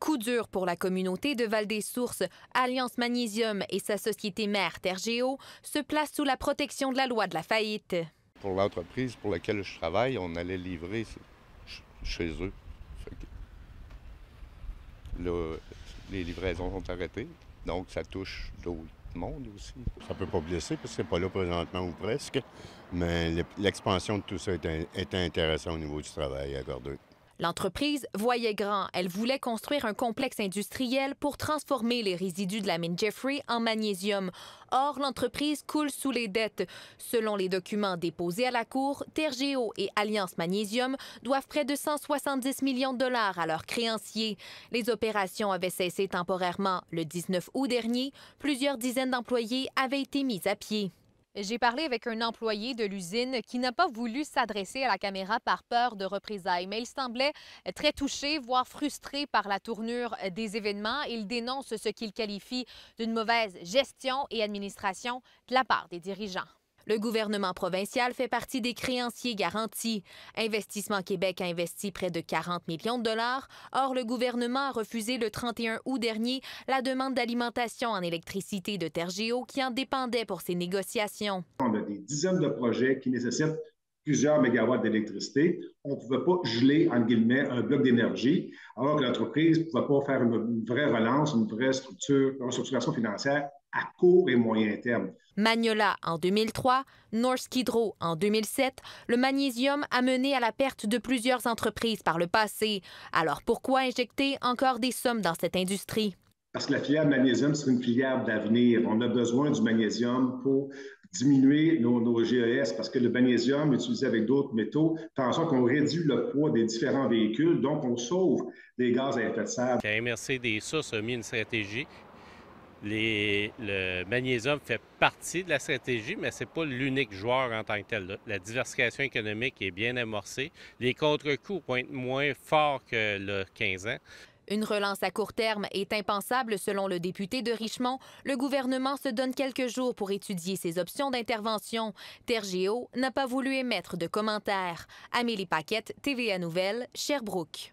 Coup dur pour la communauté de Val-des-Sources, Alliance Magnésium et sa société mère Tergeo, se placent sous la protection de la loi de la faillite. Pour l'entreprise pour laquelle je travaille, on allait livrer chez eux. les livraisons sont arrêtées, donc ça touche d'autres mondes aussi. Ça ne peut pas blesser parce que ce n'est pas là présentement ou presque, mais l'expansion de tout ça est, est intéressant au niveau du travail à accordé. L'entreprise voyait grand. Elle voulait construire un complexe industriel pour transformer les résidus de la mine Jeffrey en magnésium. Or, l'entreprise coule sous les dettes. Selon les documents déposés à la Cour, Tergeo et Alliance Magnésium doivent près de 170 millions de dollars à leurs créanciers. Les opérations avaient cessé temporairement. Le 19 août dernier, plusieurs dizaines d'employés avaient été mis à pied. J'ai parlé avec un employé de l'usine qui n'a pas voulu s'adresser à la caméra par peur de représailles, mais il semblait euh, très touché, voire frustré par la tournure euh, des événements. Il dénonce ce qu'il qualifie d'une mauvaise gestion et administration de la part des dirigeants. Le gouvernement provincial fait partie des créanciers garantis. Investissement Québec a investi près de 40 millions de dollars. Or, le gouvernement a refusé le 31 août dernier la demande d'alimentation en électricité de Tergéo qui en dépendait pour ses négociations. On a des dizaines de projets qui nécessitent plusieurs mégawatts d'électricité, on ne pouvait pas geler, en guillemets, un bloc d'énergie, alors que l'entreprise ne pouvait pas faire une vraie relance, une vraie structure, une restructuration financière à court et moyen terme. Magnola en 2003, Norsk Hydro en 2007, le magnésium a mené à la perte de plusieurs entreprises par le passé. Alors pourquoi injecter encore des sommes dans cette industrie? Parce que la filière magnésium, c'est une filière d'avenir. On a besoin du magnésium pour diminuer nos, nos GES parce que le magnésium utilisé avec d'autres métaux, pensons qu'on réduit le poids des différents véhicules, donc on sauve des gaz à effet de serre. La MRC des Sources a mis une stratégie. le magnésium fait partie de la stratégie, mais ce n'est pas l'unique joueur en tant que tel. La diversification économique est bien amorcée. Les contre-coups vont moins forts que le 15 ans. Une relance à court terme est impensable selon le député de Richmond. Le gouvernement se donne quelques jours pour étudier ses options d'intervention. Tergeo n'a pas voulu émettre de commentaires. Amélie Paquette, TVA Nouvelles, Sherbrooke.